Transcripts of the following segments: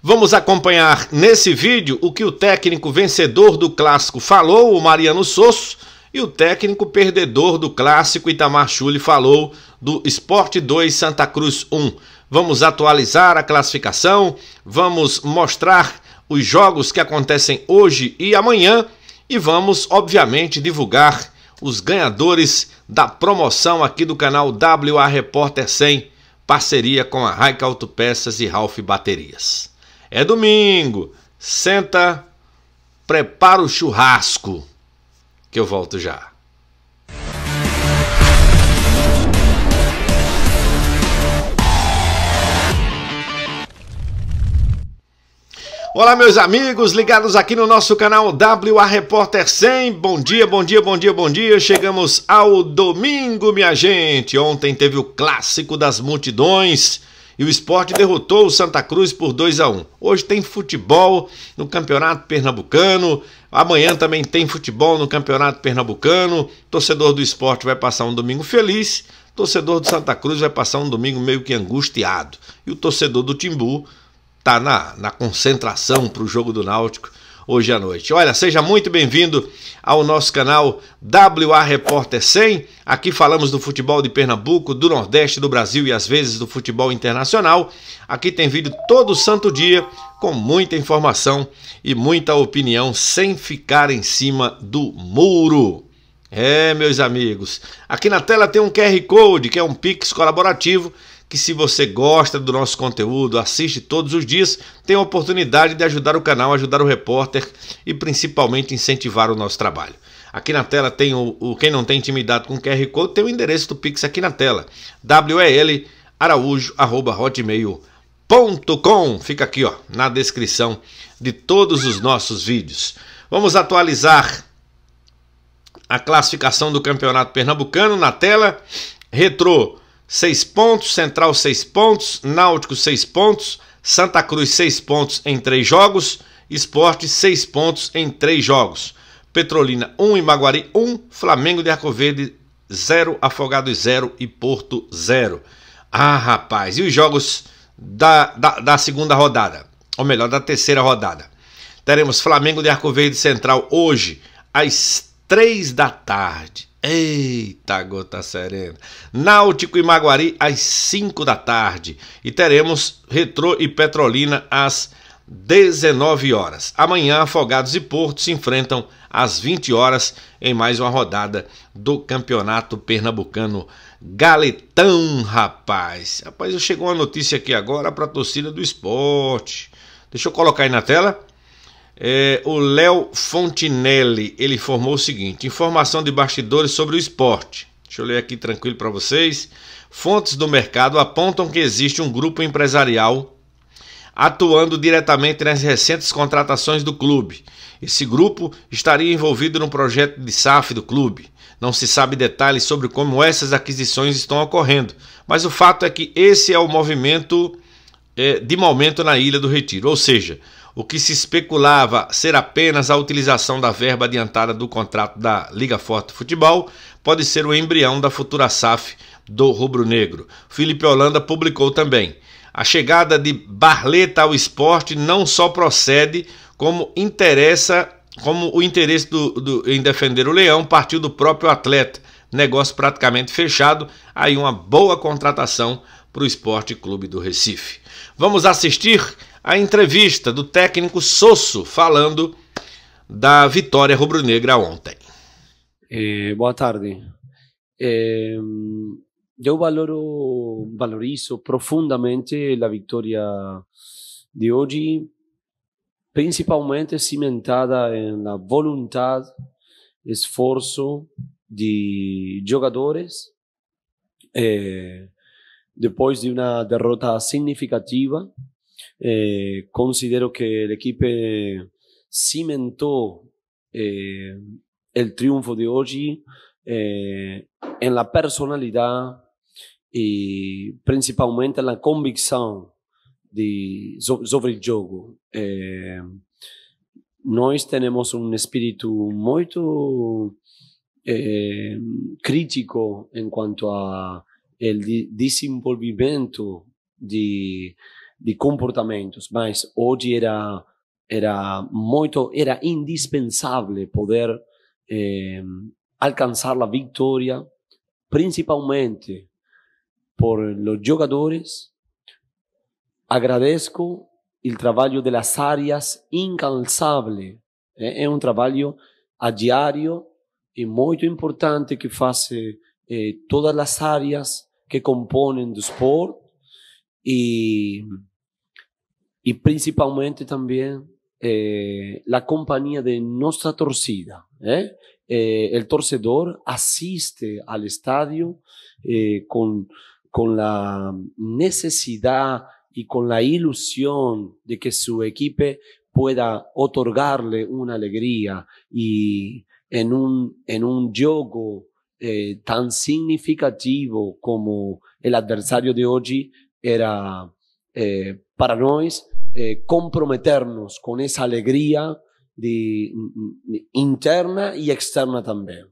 Vamos acompanhar nesse vídeo o que o técnico vencedor do clássico falou, o Mariano Sosso, e o técnico perdedor do clássico Itamar Chuli falou do Sport 2 Santa Cruz 1. Vamos atualizar a classificação, vamos mostrar os jogos que acontecem hoje e amanhã e vamos, obviamente, divulgar os ganhadores da promoção aqui do canal WA Repórter 100, parceria com a Raica Autopeças e Ralph Baterias. É domingo. Senta, prepara o churrasco, que eu volto já. Olá, meus amigos, ligados aqui no nosso canal WA Repórter 100. Bom dia, bom dia, bom dia, bom dia. Chegamos ao domingo, minha gente. Ontem teve o clássico das multidões e o esporte derrotou o Santa Cruz por 2 a 1 Hoje tem futebol no Campeonato Pernambucano. Amanhã também tem futebol no Campeonato Pernambucano. Torcedor do esporte vai passar um domingo feliz. Torcedor do Santa Cruz vai passar um domingo meio que angustiado. E o torcedor do Timbu tá na, na concentração para o jogo do Náutico hoje à noite. Olha, seja muito bem-vindo ao nosso canal WA Repórter 100. Aqui falamos do futebol de Pernambuco, do Nordeste, do Brasil e às vezes do futebol internacional. Aqui tem vídeo todo santo dia com muita informação e muita opinião sem ficar em cima do muro. É, meus amigos, aqui na tela tem um QR Code, que é um Pix colaborativo que se você gosta do nosso conteúdo, assiste todos os dias, tem a oportunidade de ajudar o canal, ajudar o repórter e principalmente incentivar o nosso trabalho. Aqui na tela tem o, o quem não tem intimidade com o QR Code, tem o endereço do Pix aqui na tela. welaraújo@hotmail.com. Fica aqui, ó, na descrição de todos os nossos vídeos. Vamos atualizar a classificação do Campeonato Pernambucano na tela. Retro 6 pontos, Central 6 pontos, Náutico 6 pontos, Santa Cruz 6 pontos em 3 jogos, Esporte 6 pontos em 3 jogos. Petrolina 1, e Maguari 1, Flamengo de Arco Verde 0, Afogados 0 e Porto 0. Ah, rapaz, e os jogos da, da, da, segunda rodada? Ou melhor, da terceira rodada. Teremos Flamengo de Arco Verde Central hoje, às 3 da tarde. Eita gota serena! Náutico e Maguari às 5 da tarde. E teremos Retrô e Petrolina às 19 horas. Amanhã, Afogados e Porto se enfrentam às 20 horas em mais uma rodada do Campeonato Pernambucano Galetão, rapaz. Rapaz, chegou uma notícia aqui agora para a torcida do esporte. Deixa eu colocar aí na tela. É, o Léo Fontinelli ele informou o seguinte: informação de bastidores sobre o esporte. Deixa eu ler aqui tranquilo para vocês. Fontes do mercado apontam que existe um grupo empresarial atuando diretamente nas recentes contratações do clube. Esse grupo estaria envolvido no projeto de SAF do clube. Não se sabe detalhes sobre como essas aquisições estão ocorrendo, mas o fato é que esse é o movimento é, de momento na Ilha do Retiro, ou seja, o que se especulava ser apenas a utilização da verba adiantada do contrato da Liga Forte Futebol, pode ser o embrião da futura SAF do rubro-negro. Felipe Holanda publicou também. A chegada de Barleta ao esporte não só procede, como interessa, como o interesse do, do, em defender o Leão partiu do próprio atleta. Negócio praticamente fechado, aí uma boa contratação para o Esporte Clube do Recife. Vamos assistir a entrevista do técnico Sosso falando da vitória rubro-negra ontem. É, boa tarde. É, eu valoro, valorizo profundamente a vitória de hoje, principalmente cimentada na vontade, esforço de jogadores. É, depois de uma derrota significativa Eh, considero que el equipo cimentó eh, el triunfo de hoy eh, en la personalidad y principalmente en la convicción de, sobre el juego. Eh, nós tenemos un espíritu muy eh, crítico en cuanto a el de de comportamientos, mas hoy era era muito era indispensable poder eh, la victoria, principalmente por los jugadores. Agradezco el trabajo de las áreas incansable eh, Es un trabajo a diario y muy importante que hace eh, todas las áreas que componen do esporte y y principalmente también eh, la compañía de Nuestra Torcida. ¿eh? Eh, el torcedor asiste al estadio con, la necesidad y con la ilusión de que su equipo pueda otorgarle una alegría y en un, en un juego tan significativo como el adversario de hoy era para nosotros eh, comprometernos com essa alegria de, mm, mm, interna e externa também.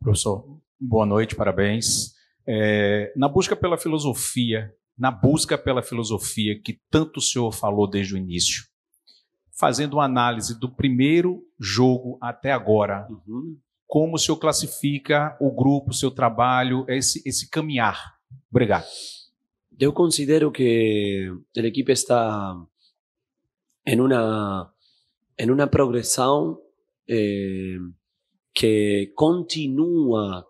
Professor, boa noite, parabéns. É, na busca pela filosofia, na busca pela filosofia que tanto o senhor falou desde o início, fazendo uma análise do primeiro jogo até agora, uhum. como o senhor classifica o grupo, o seu trabalho, esse, esse caminhar? Obrigado. yo considero que el equipo está en una, en una progresión eh, que continúa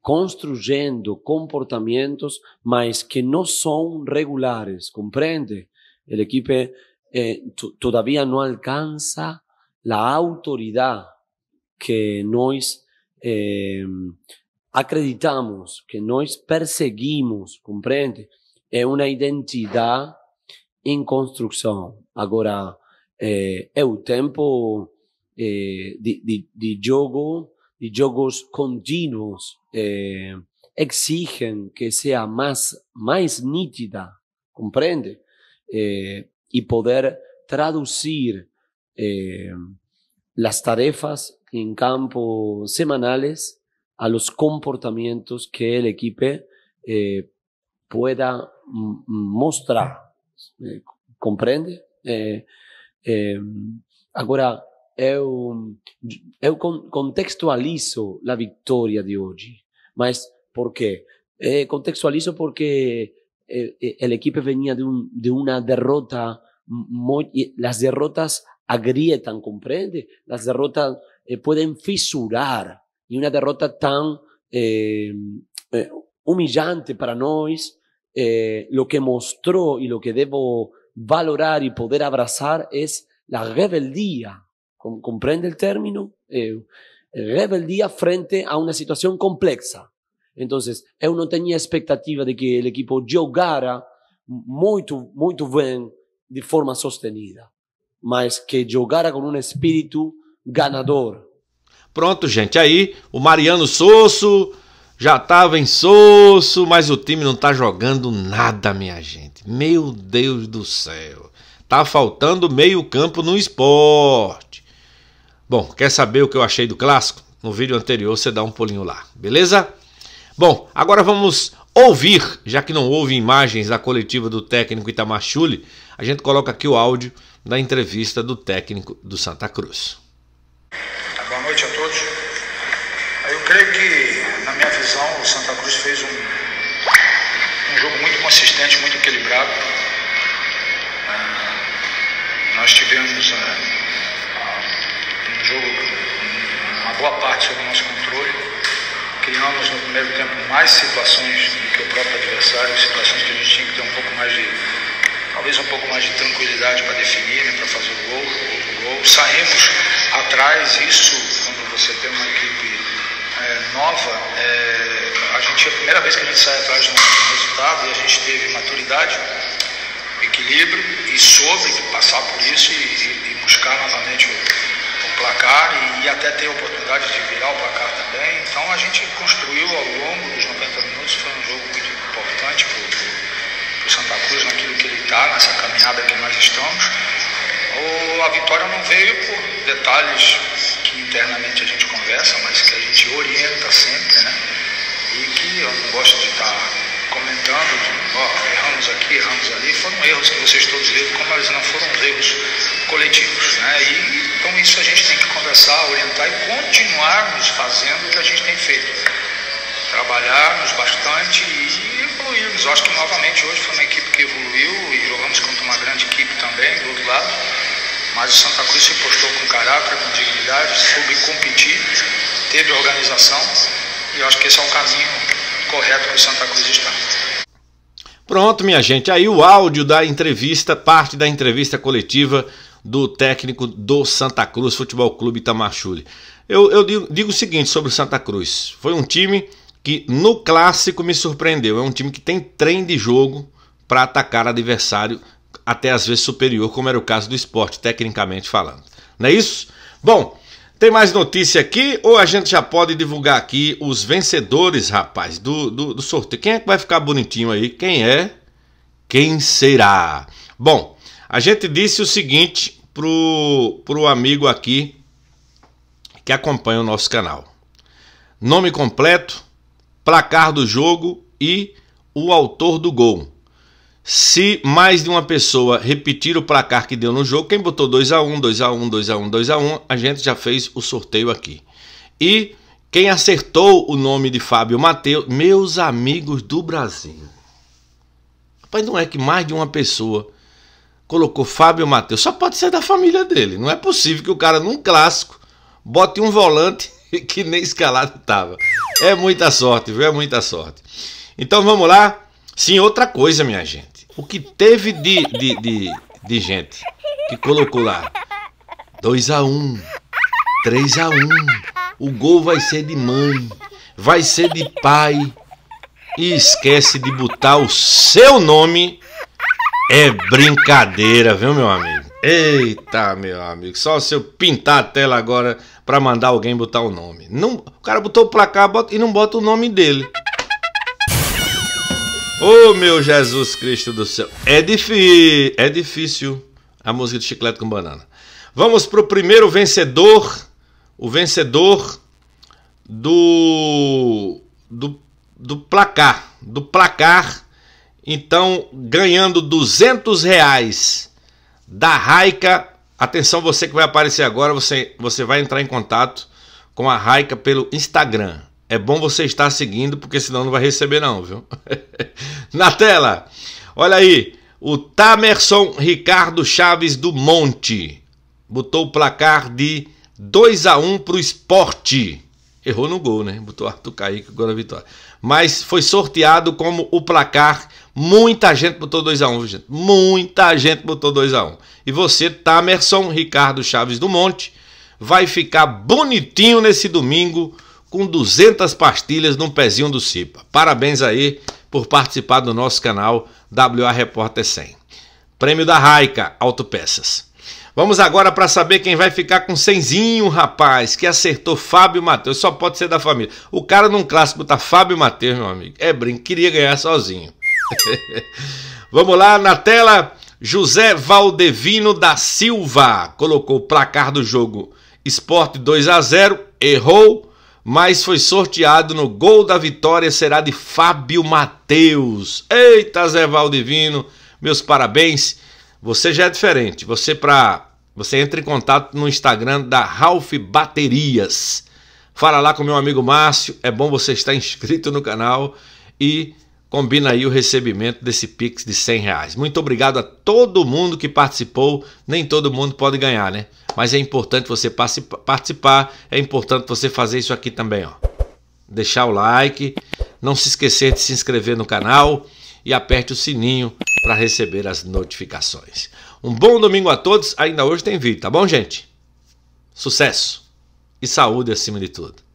construyendo comportamientos, más que no son regulares, comprende? El equipo eh, todavía no alcanza la autoridad que nosotros... Eh, acreditamos que nos perseguimos, comprende, es una identidad en construcción. Agora, eh tempo de, de, de, de jogos contínuos, eh, eh que sea más más nítida, eh y poder traducir eh, las tarefas en campos semanales a los comportamientos que el equipo eh, pueda mostrar. Eh, comprende? Eh, ahora, yo eu, contextualizo la victoria de hoy. mas por qué? contextualizo porque el equipo venía de, de una derrota, las derrotas agrietan, comprende? Las derrotas pueden fisurar y una derrota tan eh, eh, humillante para nosotros, eh, lo que mostró y lo que debo valorar y poder abrazar es la rebeldía. ¿Comprende el término? rebeldía frente a una situación compleja. Entonces, yo no tenía expectativa de que el equipo jugara muy, muy bien de forma sostenida, mas que jugara con un espíritu ganador. Pronto, gente. Aí o Mariano Sosso já estava em Sosso, mas o time não está jogando nada, minha gente. Meu Deus do céu. Tá faltando meio campo no esporte. Bom, quer saber o que eu achei do clássico? No vídeo anterior você dá um pulinho lá, beleza? Bom, agora vamos ouvir, já que não houve imagens da coletiva do técnico Itamachule, a gente coloca aqui o áudio da entrevista do técnico do Santa Cruz creio que, na minha visão, o Santa Cruz fez um, um jogo muito consistente, muito equilibrado. Ah, nós tivemos uh, um jogo, uma boa parte sob nosso controle. Criamos no primeiro tempo mais situações do que o próprio adversário, situações que a gente tinha que ter um pouco mais de, talvez um pouco mais de tranquilidade para definir, né, para fazer o gol, o gol, o gol. Saímos atrás, isso quando você tem uma equipe é, nova, é, a gente, é a primeira vez que a gente sai atrás de um, resultado e a gente teve maturidade, equilíbrio e soube passar por isso e, e buscar novamente o, o placar e, e, até ter a oportunidade de virar o placar também. Então a gente construiu ao longo dos 90 minutos, foi um jogo muito importante para o Santa Cruz naquilo que ele está, nessa caminhada que nós estamos. a vitória não veio por detalhes que internamente a gente conversa, mas que te orienta sempre, né? E que eu não gosto de estar comentando, de, ó, erramos aqui, erramos ali, foram erros que vocês todos viram, como eles não foram erros coletivos, né? E, então isso a gente tem que conversar, orientar e continuarmos fazendo o que a gente tem feito. Trabalharmos bastante e evoluirmos. Eu acho que novamente hoje foi uma equipe que evoluiu e jogamos contra uma grande equipe também do outro lado mas o Santa Cruz se postou com caráter, com dignidade, soube competir teve organização e eu acho que esse é o caminho correto que o Santa Cruz está. Pronto, minha gente, aí o áudio da entrevista, parte da entrevista coletiva do técnico do Santa Cruz Futebol Clube Itamachule. Eu, eu digo, digo, o seguinte sobre o Santa Cruz: foi um time que no clássico me surpreendeu. É um time que tem trem de jogo para atacar adversário, até às vezes superior, como era o caso do esporte, tecnicamente falando. Não é isso? Bom, tem mais notícia aqui ou a gente já pode divulgar aqui os vencedores, rapaz, do, do, do, sorteio? Quem é que vai ficar bonitinho aí? Quem é? Quem será? Bom, a gente disse o seguinte pro, pro amigo aqui que acompanha o nosso canal: nome completo, placar do jogo e o autor do gol. Se mais de uma pessoa repetir o placar que deu no jogo, quem botou 2 a 1, 2 a 1, 2 a 1, 2 a 1, a gente já fez o sorteio aqui. E quem acertou o nome de Fábio Mateus, meus amigos do Brasil. Rapaz, não é que mais de uma pessoa colocou Fábio Mateus, só pode ser da família dele. Não é possível que o cara num clássico bote um volante que nem escalado tava. É muita sorte, viu? É muita sorte. Então vamos lá. Sim, outra coisa, minha gente. O que teve de, de, de, de gente que colocou lá 2 a 1 um, 3 a 1 um, o gol vai ser de mãe, vai ser de pai. E esquece de botar o seu nome. É brincadeira, viu, meu amigo? Eita, meu amigo, só se eu pintar a tela agora para mandar alguém botar o nome. Não, o cara botou o placar bota, e não bota o nome dele. Ô oh, meu Jesus Cristo do céu. É, difi é difícil a música de chiclete com banana. Vamos para o primeiro vencedor. O vencedor do, do, do placar. Do placar. Então, ganhando 200 reais da Raica. Atenção, você que vai aparecer agora, você, você vai entrar em contato com a Raica pelo Instagram. É bom você estar seguindo, porque senão não vai receber, não, viu? Na tela, olha aí. O Tamerson Ricardo Chaves do Monte botou o placar de 2 a 1 para o esporte. Errou no gol, né? Botou Arthur Kaique, gol da vitória. Mas foi sorteado como o placar. Muita gente botou 2x1, gente. Muita gente botou 2x1. E você, Tamerson Ricardo Chaves do Monte, vai ficar bonitinho nesse domingo com 200 pastilhas num pezinho do Cipa. Parabéns aí por participar do nosso canal WA Repórter 100. Prêmio da Raica Autopeças. Vamos agora para saber quem vai ficar com cenzinho, rapaz, que acertou Fábio Matheus. Só pode ser da família. O cara num clássico tá Fábio Matheus, meu amigo. É brinco, queria ganhar sozinho. Vamos lá na tela. José Valdevino da Silva colocou o placar do jogo Esporte 2 a 0, errou mas foi sorteado no gol da vitória, será de Fábio Mateus. Eita, Zé Valdivino, meus parabéns. Você já é diferente. Você para você entra em contato no Instagram da Ralph Baterias. Fala lá com meu amigo Márcio, é bom você estar inscrito no canal e combina aí o recebimento desse Pix de 100 reais. Muito obrigado a todo mundo que participou. Nem todo mundo pode ganhar, né? Mas é importante você participar, é importante você fazer isso aqui também, ó. Deixar o like, não se esquecer de se inscrever no canal e aperte o sininho para receber as notificações. Um bom domingo a todos. Ainda hoje tem vídeo, tá bom, gente? Sucesso e saúde acima de tudo.